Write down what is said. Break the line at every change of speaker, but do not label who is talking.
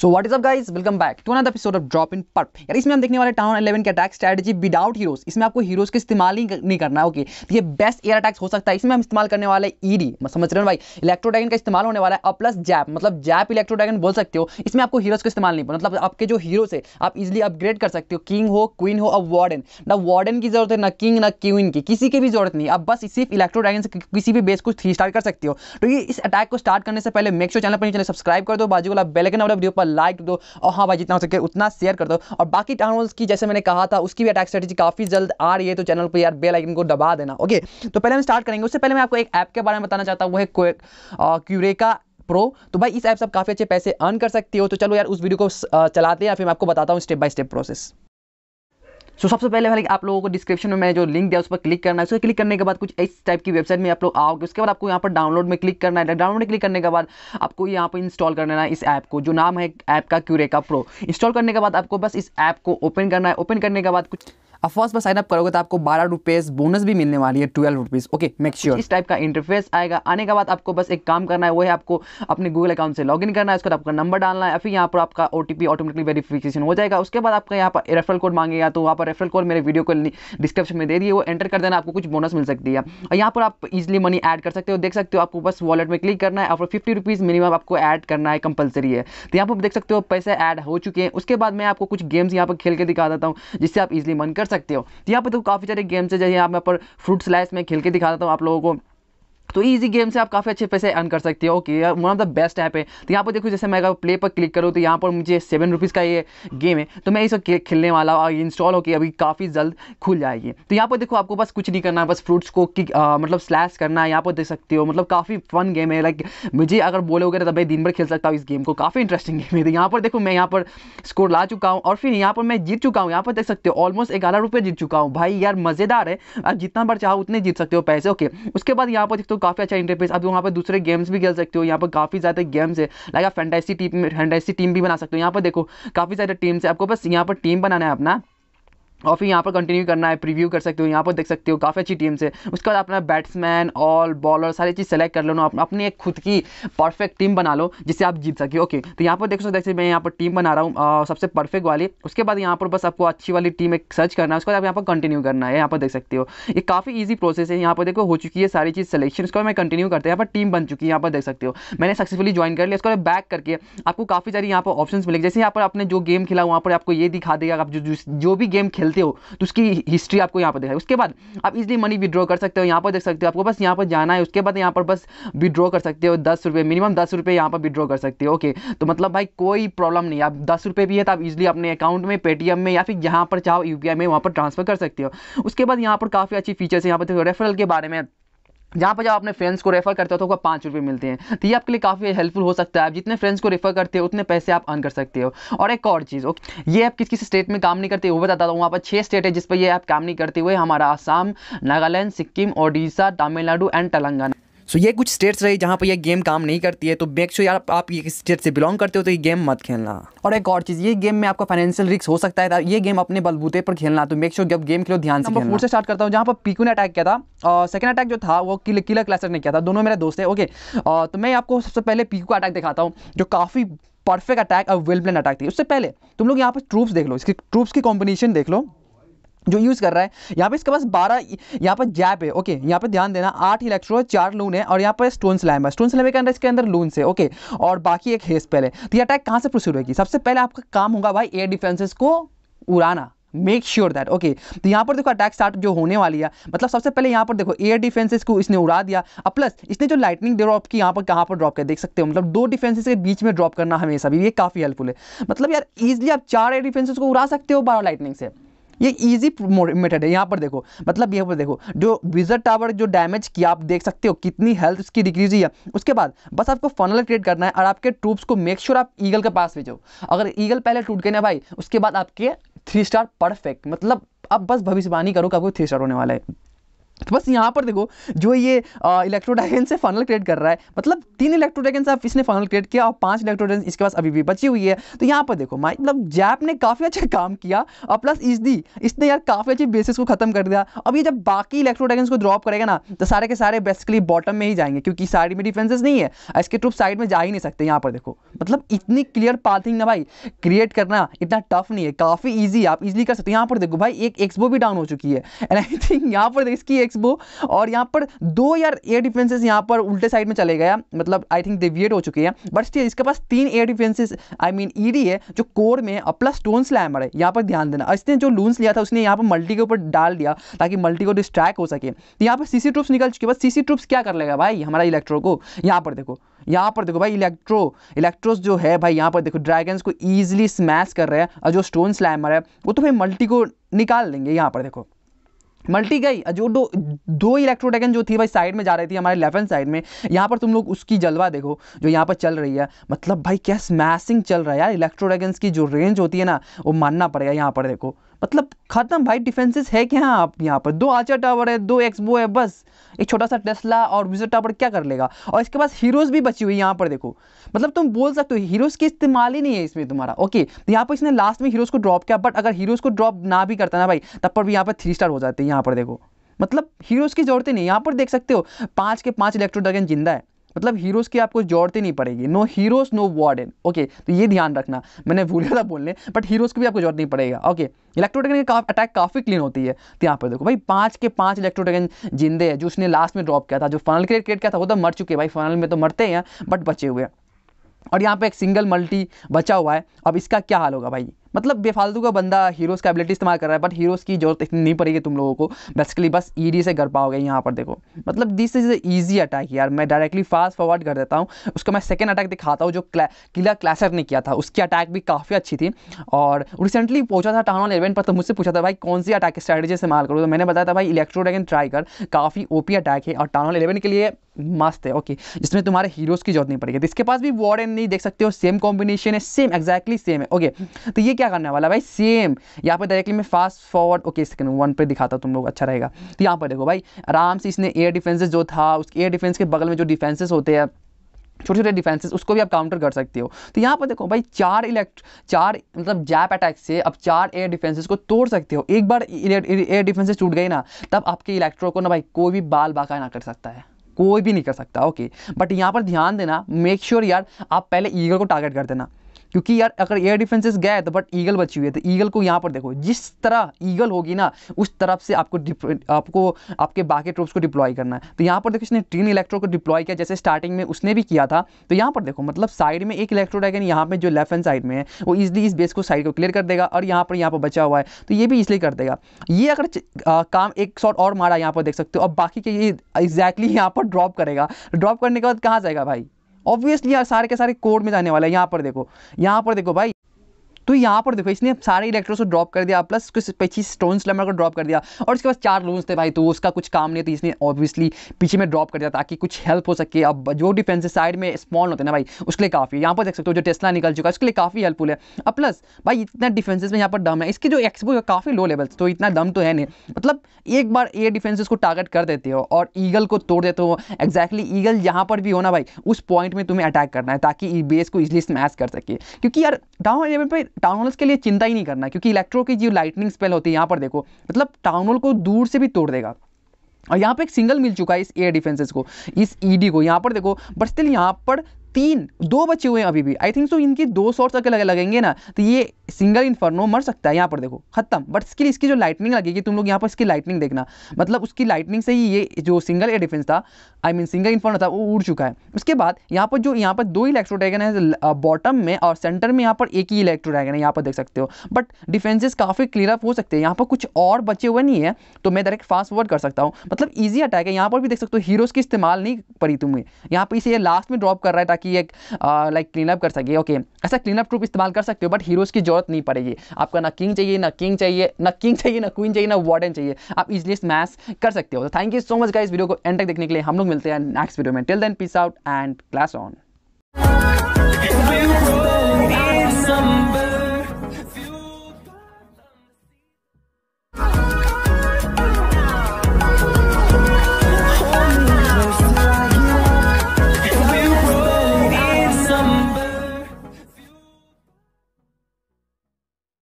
So what is up guys welcome back to another episode of drop in purp यार इसमें हम देखने वाले टाउन इलेवन के अटैक स्ट्रेटजी विदाउट हीरोज इसमें आपको हीरोज का इस्तेमाल ही नहीं करना ओके okay? ये बेस्ट एयर अटैक्स हो सकता है इसमें हम इस्तेमाल करने वाले ईडी समझ रहे हो भाई इलेक्ट्रोड्रैगन का इस्तेमाल होने वाला है प्लस जैप मतलब जैप इलेक्ट्रोड्रैगन बोल सकते हो इसमें आपको हीरोज का इस्तेमाल नहीं मतलब आपके जो हीरो से आप इजिली अपग्रेड कर सकते हो किंग हो क्वीन हो अब वार्डन ना वार्डन की जरूरत है ना किंग ना क्वीन की किसी की भी जरूरत नहीं आप बस सिर्फ इलेक्ट्रोड्रैगन से किसी भी बेस को थ्री स्टार कर सकते हो तो ये इस अटैक को स्टार्ट करने से पहले मेक श्योर चैनल पर चैनल सब्सक्राइब कर दो बाजू वाला बेलकन वाला वीडियो पर लाइक दो और हाँ भाई जितना हो सके उतना शेयर कर दो और बाकी टाउन की जैसे मैंने कहा था उसकी भी अटैक स्ट्रेटेजी काफ़ी जल्द आ रही है तो चैनल पर यार बेल आइकन को दबा देना ओके तो पहले हम स्टार्ट करेंगे उससे पहले मैं आपको एक ऐप के बारे में बताना चाहता हूँ वो है क्यूरेका प्रो तो भाई इस ऐप से आप काफ़ी अच्छे पैसे अर्न कर सकती हो तो चलो यार उस वीडियो को चलाते हैं या फिर मैं आपको बताता हूँ step by step process so so, सबसे पहले भाई आप लोगों को डिस्क्रिप्शन में मैं जो लिंक दिया उस पर क्लिक करना है उसको क्लिक करने के बाद कुछ इस टाइप की वेबसाइट में आप लोग आओगे उसके बाद आपको यहाँ पर डाउनलोड में क्लिक करना है डाउनलोड में क्लिक करने के बाद आपको यहाँ पर इंस्टॉल कर लेना है इस ऐप को जो नाम है ऐप का क्यूरेका प्रो इंस्टॉल करने के बाद आपको बस इस ऐप को ओपन करना है ओपन करने के बाद कुछ अब फर्स्ट पर साइन अप करोगे तो आपको बारह रुपीज़ बोनस भी मिलने वाली है twelve rupees okay make sure इस टाइप का इंटरफेस आएगा आने के बाद आपको बस एक काम करना है वो है आपको अपने गूगल अकाउंट से लॉगिन करना है उसके बाद आपका नंबर डालना है फिर यहाँ पर आपका ओ ऑटोमेटिकली वेरीफिकेशन हो जाएगा उसके बाद आपका यहाँ पर रेफरल कोड मांगेगा तो वहाँ पर रेफरल कोड मेरे वीडियो को डिस्क्रिप्शन में दे दिए वो एंटर कर देना आपको कुछ बोनस मिल सकती है और यहाँ पर आप इजिली मनी एड कर सकते हो देख सकते हो आपको बस वॉलेट में क्लिक करना है और फिफ्टी रुपीज़ मिनिमम आपको एड करना है कंपलसरी है तो यहाँ पर देख सकते हो पैसे ऐड हो चुके हैं उसके बाद मैं आपको कुछ गेम्स यहाँ पर खेल के दिखा देता हूँ जिससे आप इजिली मन कर सकते हो तो यहाँ पर तो काफ़ी सारे गेम्स है जैसे यहाँ पर फ्रूट स्लाइस में खेल के दिखा देता हूँ आप लोगों को तो इजी गेम से आप काफ़ी अच्छे पैसे अर्न कर सकते हो okay one of the best app है तो यहाँ पर देखो जैसे मैं अगर प्ले पर क्लिक करूँ तो यहाँ पर मुझे सेवन रुपीज़ का ये गेम है तो मैं इसको खेलने वाला और इंस्टॉल होकर अभी काफ़ी जल्द खुल जाएगी तो यहाँ पर देखो आपको बस कुछ नहीं करना है बस फ्रूट्स को आ, मतलब स्लैश करना है यहाँ पर देख सकते हो मतलब काफ़ी फन गेम है लाइक मुझे अगर बोलोगे तो भाई दिन भर खेल सकता हूँ इस गेम को काफ़ी इंटरेस्टिंग गेम है तो यहाँ पर देखो मैं यहाँ पर स्कोर ला चुका हूँ और फिर यहाँ पर मैं जीत चुका हूँ यहाँ पर देख सकते हो ऑलमोस्ट ग्यारह रुपये जीत चुका हूँ भाई यार मज़ेदार है आप जितना बार चाहो उतने जीत सकते हो पैसे ओके उसके बाद यहाँ पर देखते काफ़ी अच्छा इंटरफेस आप वहाँ पर दूसरे गेम्स भी खेल सकते हो यहाँ पर काफ़ी ज़्यादा गेम्स है लाइक आप फैंटेसी टीम फैंटेसी टीम भी बना सकते हो यहाँ पर देखो काफ़ी सारे टीम्स है आपको बस यहाँ पर टीम बनाना है अपना और फिर यहाँ पर कंटिन्यू करना है प्रीव्यू कर सकते हो यहाँ पर देख सकते हो काफ़ी अच्छी टीम से उसके बाद अपना बैट्समैन ऑल बॉलर सारी चीज़ सेलेक्ट कर लो ना अपनी एक खुद की परफेक्ट टीम बना लो जिससे आप जीत सके ओके तो यहाँ पर देख सकते जैसे मैं यहाँ पर टीम बना रहा हूँ सबसे परफेक्ट वाली उसके बाद यहाँ पर बस आपको अच्छी वाली टीम एक सर्च करना है उसके बाद आप यहाँ पर कंटिन्यू करना है यहाँ पर देख सकते हो ये काफ़ी ईजी प्रोसेस है यहाँ पर देखो हो चुकी है सारी चीज़ सेलेक्शन उसके बाद मैं कंटिन्यू करते हैं यहाँ पर टीम बन चुकी है यहाँ पर देख सकते हो मैंने सक्सेसफुली ज्वाइन कर लिया उसके बाद बैक करके आपको काफ़ी सारी यहाँ पर ऑप्शन मिलेगी जैसे यहाँ पर आपने जो गेम खेला वहाँ पर आपको ये दिखा देगा आप जो जो भी गेम खेल खेलते हो तो उसकी हिस्ट्री आपको यहाँ पर देखा है उसके बाद आप इजिली मनी विड्रॉ कर सकते हो यहाँ पर देख सकते हो आपको बस यहाँ पर जाना है उसके बाद यहाँ पर बस विड्रॉ कर सकते हो दस रुपये मिनिमम दस रुपये यहाँ पर विद्रॉ कर सकते हो ओके तो मतलब भाई कोई प्रॉब्लम नहीं आप दस रुपये भी है तो आप इजिली अपने अकाउंट में पेटीएम में या फिर जहाँ पर चाहो यू में वहाँ पर ट्रांसफर कर सकते हो उसके बाद यहाँ पर काफ़ी अच्छी फीचर्स यहाँ पर रेफरल के बारे में जहाँ पर जब आपने फ्रेंड्स को रेफर करते हो तो आपको पाँच रुपये मिलते हैं तो ये आपके लिए काफ़ी हेल्पफुल हो सकता है आप जितने फ्रेंड्स को रेफर करते हो उतने पैसे आप अर्न कर सकते हो और एक और चीज़ ओके ये आप किस किस स्टेट में काम नहीं करते वो बताता हूँ वहाँ पर छः स्टेट है जिस पर ये आप काम नहीं करते हुए हमारा Assam Nagaland Sikkim Odisha Tamil Nadu and Telangana so so, ये कुछ स्टेट्स रही जहाँ पर यह गेम काम नहीं करती है तो मेक श्योर यार आप ये स्टेट से बिलोंग करते हो तो ये गेम मत खेलना और एक और चीज़ ये गेम में आपका फाइनेंशियल रिस्क हो सकता है ये गेम अपने बलबूते पर खेलना तो मेक श्योर जब गेम खेलो ध्यान से फोर से स्टार्ट करता हूँ जहाँ पर पीकू ने अटैक किया था और सेकंड अटैक जो था वो किल, किलर क्लासर ने किया था दोनों मेरे दोस्त है ओके तो मैं आपको सबसे पहले पीकू का अटैक दिखाता हूँ जो काफ़ी परफेक्ट अटैक और वेल प्लेन अटैक थी उससे पहले तुम लोग यहाँ पर ट्रूप्स देख लो इसकी ट्रूप्स की कॉम्बिनेशन देख लो जो यूज़ कर रहा है यहाँ पे इसके पास बारह यहाँ पर जैप है ओके यहाँ पे ध्यान देना आठ इलेक्ट्रो चार लून है और यहाँ पर स्टोन स्लैम है स्टोन स्लैम के अंदर इसके अंदर लून से ओके और बाकी एक हेस पहले तो ये अटैक कहाँ से प्रोसीड होगी सबसे पहले आपका काम होगा भाई एयर डिफेंसेस को उड़ाना मेक श्योर दैट ओके तो यहाँ पर देखो अटैक स्टार्ट जो होने वाली है मतलब सबसे पहले यहाँ पर देखो एयर डिफेंसेस को इसने उड़ा दिया अब प्लस इसने जो लाइटनिंग ड्रॉप की यहाँ पर कहाँ पर ड्रॉप कर देख सकते हो मतलब दो डिफेंसेस के बीच में ड्रॉप करना हमेशा भी ये काफ़ी हेल्पफुल है मतलब यार ईजिली आप चार एयर डिफेंसेस को उड़ा सकते हो बारह लाइटनिंग से ये इजी मेथड है यहाँ पर देखो मतलब यहाँ पर देखो जो विजर टावर जो डैमेज किया आप देख सकते हो कितनी हेल्थ उसकी डिक्रीज हुई है उसके बाद बस आपको फनल क्रिएट करना है और आपके ट्रूप्स को मेक श्योर आप ईगल के पास भेजो अगर ईगल पहले टूट गए ना भाई उसके बाद आपके थ्री स्टार परफेक्ट मतलब अब बस भविष्यवाणी करो कि आपको थ्री स्टार होने वाला है तो बस यहाँ पर देखो जो ये इलेक्ट्रोडाइगन से फनल क्रिएट कर रहा है मतलब तीन इलेक्ट्रोडाइगन से आप इसने फनल क्रिएट किया और पांच इलेक्ट्रोडाइगन इसके पास अभी भी बची हुई है तो यहाँ पर देखो माई मतलब जैप ने काफ़ी अच्छा काम किया और प्लस इस दी इसने यार काफ़ी अच्छी बेसिस को खत्म कर दिया अब ये जब बाकी इलेक्ट्रोडाइगन को ड्रॉप करेगा ना तो सारे के सारे बेसिकली बॉटम में ही जाएंगे क्योंकि साइड में डिफेंसेज नहीं है इसके ट्रुप साइड में जा ही नहीं सकते यहाँ पर देखो मतलब इतनी क्लियर पाथिंग ना भाई क्रिएट करना इतना टफ नहीं है काफ़ी ईजी आप इजिली कर सकते हैं यहाँ पर देखो भाई एक एक्सबो भी डाउन हो चुकी है एंड आई थिंक यहाँ पर इसकी सिक्स वो और यहाँ पर दो यार एयर डिफेंसेस यहाँ पर उल्टे साइड में चले गया मतलब आई थिंक डेविएट हो चुके हैं बट स्टिल इसके पास तीन air defences I mean ED है जो कोर में है प्लस स्टोन स्लैमर है यहाँ पर ध्यान देना इसने जो लून्स लिया था उसने यहाँ पर मल्टी के ऊपर डाल दिया ताकि मल्टी को डिस्ट्रैक्ट हो सके तो यहाँ पर सीसी ट्रूप्स निकल चुके बस सीसी ट्रूप्स क्या कर लेगा भाई हमारा इलेक्ट्रो को यहाँ पर देखो यहाँ पर देखो भाई इलेक्ट्रो इलेक्ट्रोस जो है भाई यहाँ पर देखो ड्रैगन्स को ईजिली स्मैश कर रहे हैं और जो स्टोन स्लैमर है वो तो भाई मल्टी को निकाल देंगे यहाँ पर देखो मल्टी गई जो दो दो इलेक्ट्रोडेगन जो थी भाई साइड में जा रही थी हमारे लेफ्ट हैंड साइड में यहाँ पर तुम लोग उसकी जलवा देखो जो यहाँ पर चल रही है मतलब भाई क्या स्मैशिंग चल रहा है यार इलेक्ट्रोडेगन्स की जो रेंज होती है ना वो मानना पड़ेगा यहाँ पर देखो मतलब खत्म भाई डिफेंसेस है क्या आप यहाँ पर दो आचर टावर है दो एक्सबो है बस एक छोटा सा टेस्ला और विजर टावर क्या कर लेगा और इसके पास हीरोज़ भी बची हुई है यहाँ पर देखो मतलब तुम बोल सकते हो हीरोज़ के इस्तेमाल ही नहीं है इसमें तुम्हारा ओके तो यहाँ पर इसने लास्ट में हीरोज़ को ड्रॉप किया बट अगर हीरोज़ को ड्रॉप ना भी करता ना भाई तब पर भी यहाँ पर थ्री स्टार हो जाते हैं यहाँ पर देखो मतलब हीरोज़ की जरूरत ही नहीं यहाँ पर देख सकते हो पाँच के पाँच इलेक्ट्रो जिंदा है मतलब हीरोज़ की आपको जरूरत ही नहीं पड़ेगी no heroes no warden okay तो ये ध्यान रखना मैंने भूलिया था बोलने बट हीरोज़ की भी आपको जरूरत नहीं पड़ेगा ओके इलेक्ट्रोटेगन की अटैक काफ़ी क्लीन होती है तो यहाँ पर देखो भाई पाँच के पाँच इलेक्ट्रोटेगन जिंदे है जो उसने लास्ट में ड्रॉप किया था जो फाइनल क्रिएट किया था वो तो मर चुके भाई फाइनल में तो मरते हैं बट बचे हुए हैं और यहाँ पे एक सिंगल मल्टी बचा हुआ है अब इसका क्या हाल होगा भाई मतलब बेफालतू का बंदा हीरोज़ का एबिलिटी इस्तेमाल कर रहा है बट हीरोज़ की जरूरत इतनी नहीं पड़ेगी तुम लोगों को बेसिकली बस ईडी e से घर पाओगे यहाँ पर देखो मतलब दिस इज़ ईजी अटैक यार मैं डायरेक्टली फास्ट फॉरवर्ड कर देता हूँ उसका मैं सेकेंड अटैक दिखाता हूँ जो क्ला, किला क्लासर ने किया था उसकी अटैक भी काफ़ी अच्छी थी और रिसेंटली पहुँचा था टाउन इलेवन पर तो मुझसे पूछा था भाई कौन सी अटैक स्ट्रैटेजी इस्तेमाल करूँ तो मैंने बताया था भाई इलेक्ट्रो ड्रैगन ट्राई कर काफ़ी ओपी अटैक है और टाउन इलेवन के लिए मस्त है ओके इसमें तुम्हारे हीरोज़ की जरूरत नहीं पड़ेगी तो इसके पास भी वॉर एंड नहीं देख सकते हो सेम कॉम्बिनेशन है सेम एक्जैक्टली सेम है ओके तो ये क्या करने वाला भाई सेम यहाँ पर डायरेक्टली मैं fast forward okay second one पे दिखाता तुम लोग अच्छा रहेगा तो यहाँ पर देखो भाई आराम से इसने एयर डिफेंसेज जो था उसके एयर डिफेंस के बगल में जो डिफेंसेज होते हैं छोटे छोटे डिफेंसेस उसको भी आप काउंटर कर सकते हो तो यहाँ पर देखो भाई चार इलेक्ट चार मतलब जैप अटैक से आप चार एयर डिफेंसेस को तोड़ सकते हो एक बार एयर डिफेंसेस टूट गए ना तब आपके इलेक्ट्रो को ना भाई कोई भी बाल बाका ना कर सकता है कोई भी नहीं कर सकता ओके बट यहाँ पर ध्यान देना मेक श्योर sure यार आप पहले ईगल को टारगेट कर देना क्योंकि यार अगर एयर डिफेंसेस गए तो बट ईगल बची हुई है तो ईगल को यहाँ पर देखो जिस तरह ईगल होगी ना उस तरफ से आपको आपको आपके बाकी ट्रूप्स को डिप्लॉय करना है तो यहाँ पर देखो इसने तीन इलेक्ट्रो को डिप्लॉय किया जैसे स्टार्टिंग में उसने भी किया था तो यहाँ पर देखो मतलब साइड में एक इलेक्ट्रो लेकिन यहाँ पर जो लेफ्ट हैंड साइड में है वो इजली इस बेस को साइड को क्लियर कर देगा और यहाँ पर यहाँ पर बचा हुआ है तो ये भी इसलिए कर देगा ये अगर काम एक शॉट और मारा यहाँ पर देख सकते हो अब बाकी के ये एग्जैक्टली यहाँ पर ड्रॉप करेगा ड्रॉप करने के बाद कहाँ जाएगा भाई ऑब्वियसली यार सारे के सारे कोड में जाने वाला है यहां पर देखो यहां पर देखो भाई तो यहाँ पर देखो इसने सारे इलेक्ट्रोस को ड्रॉप कर दिया प्लस कुछ पच्चीस स्टोन स्लैमर को ड्रॉप कर दिया और उसके पास चार लोन्स थे भाई तो उसका कुछ काम नहीं तो इसने ऑब्वियसली पीछे में ड्रॉप कर दिया ताकि कुछ हेल्प हो सके अब जो डिफेंस साइड में स्पॉन होते ना भाई उसके लिए काफ़ी यहाँ पर देख सकते हो जो टेस्ला निकल चुका है उसके लिए काफ़ी हेल्पफुल है अब प्लस भाई इतना डिफेंस में यहाँ पर दम है इसकी जो एक्सपो है काफ़ी लो लेवल्स तो इतना दम तो है नहीं मतलब एक बार एयर डिफेंसेस को टारगेट कर देते हो और ईगल को तोड़ देते हो एक्जैक्टली ईगल यहाँ पर भी होना भाई उस पॉइंट में तुम्हें अटैक करना है ताकि बेस को इजली स्मैश कर सके क्योंकि यार डाउन लेवल पर टाउनल्स के लिए चिंता ही नहीं करना क्योंकि इलेक्ट्रो की जो लाइटनिंग स्पेल होती है यहाँ पर देखो मतलब टाउनल को दूर से भी तोड़ देगा और यहाँ पे एक सिंगल मिल चुका है इस एयर डिफेंसेस को इस ईडी e को यहाँ पर देखो बट स्टिल यहाँ पर तीन दो बचे हुए हैं अभी भी आई थिंक सो इनकी दो सोर्स अगर लगेंगे ना तो ये सिंगल इन्फर्नो मर सकता है यहाँ पर देखो खत्म बट इसके लिए इसकी जो लाइटनिंग लगेगी तुम लोग यहाँ पर इसकी लाइटनिंग देखना मतलब उसकी लाइटनिंग से ही ये जो सिंगल एयर डिफेंस था आई मीन सिंगल इन्फर्नो था वो उड़ चुका है उसके बाद यहाँ पर जो यहाँ पर दो इलेक्ट्रोड्रैगन है बॉटम में और सेंटर में यहाँ पर एक ही इलेक्ट्रोड्रैगन है यहाँ पर देख सकते हो बट डिफेंसेज काफ़ी क्लियर अप हो सकते हैं यहाँ पर कुछ और बचे हुए नहीं है तो मैं डायरेक्ट फास्ट वर्ड कर सकता हूँ मतलब ईजी अटैक है यहाँ पर भी देख सकते हो हीरोज़ की इस्तेमाल नहीं पड़ी तुम्हें यहाँ पर इसे लास्ट में ड्रॉप कर रहा है ताकि एक लाइक क्लीन अप कर सके ओके ऐसा क्लीन अप ट्रूप इस्तेमाल कर सकते हो बट हीरोज़ की जरूरत नहीं पड़ेगी आपका ना किंग चाहिए ना किंग चाहिए ना किंग चाहिए ना क्वीन चाहिए ना वार्डन चाहिए आप इजिली स्मैश कर सकते हो तो thank you so much guys video को एंड तक देखने के लिए हम लोग मिलते हैं नेक्स्ट वीडियो में till then peace out and class on